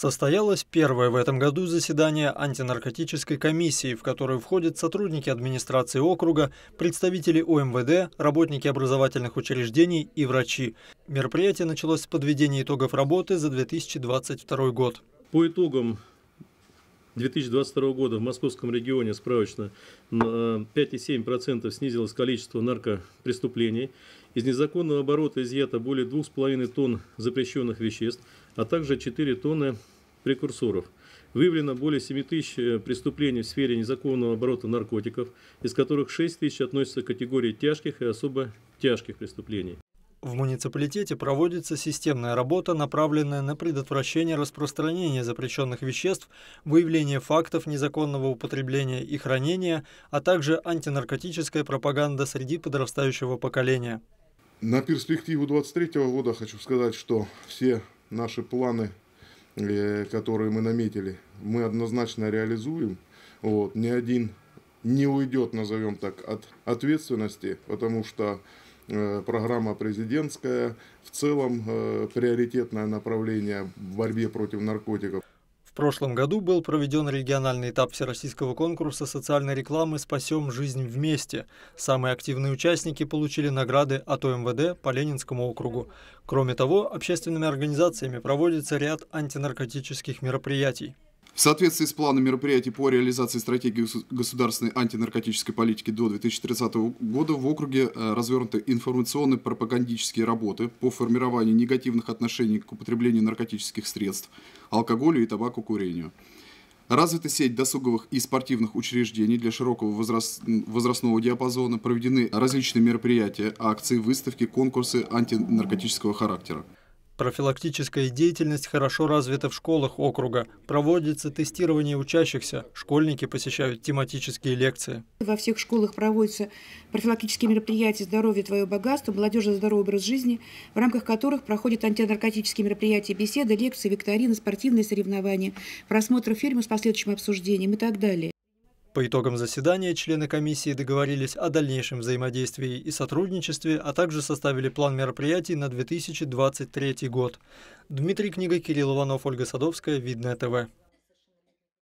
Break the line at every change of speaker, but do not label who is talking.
Состоялось первое в этом году заседание антинаркотической комиссии, в которую входят сотрудники администрации округа, представители ОМВД, работники образовательных учреждений и врачи. Мероприятие началось с подведения итогов работы за 2022 год. По итогам 2022 года в московском регионе
справочно э, на 5,7% снизилось количество наркопреступлений. Из незаконного оборота изъято более 2,5 тонн запрещенных веществ, а также 4 тонны прекурсоров. Выявлено более 7 тысяч э, преступлений в сфере незаконного оборота наркотиков, из которых 6 тысяч относятся к категории тяжких и особо тяжких преступлений.
В муниципалитете проводится системная работа, направленная на предотвращение распространения запрещенных веществ, выявление фактов незаконного употребления и хранения, а также антинаркотическая пропаганда среди подрастающего поколения.
На перспективу 2023 года хочу сказать, что все наши планы, э, которые мы наметили, мы однозначно реализуем. Вот, ни один не уйдет, назовем так, от ответственности, потому что Э, программа президентская, в целом э, приоритетное направление в борьбе против наркотиков.
В прошлом году был проведен региональный этап всероссийского конкурса социальной рекламы «Спасем жизнь вместе». Самые активные участники получили награды от ОМВД по Ленинскому округу. Кроме того, общественными организациями проводится ряд антинаркотических мероприятий.
В соответствии с планом мероприятий по реализации стратегии государственной антинаркотической политики до 2030 года в округе э, развернуты информационно-пропагандические работы по формированию негативных отношений к употреблению наркотических средств, алкоголю и табакокурению. Развита сеть досуговых и спортивных учреждений для широкого возраст... возрастного диапазона, проведены различные мероприятия, акции, выставки, конкурсы антинаркотического характера.
Профилактическая деятельность хорошо развита в школах округа. Проводится тестирование учащихся. Школьники посещают тематические лекции.
Во всех школах проводятся профилактические мероприятия «Здоровье – твое богатство», «Молодежь за здоровый образ жизни», в рамках которых проходят антинаркотические мероприятия, беседы, лекции, викторины, спортивные соревнования, просмотр фильма с последующим обсуждением и так далее.
По итогам заседания члены комиссии договорились о дальнейшем взаимодействии и сотрудничестве, а также составили план мероприятий на 2023 год. Дмитрий Книга, Кирилл Иванов, Ольга Садовская, Видное ТВ.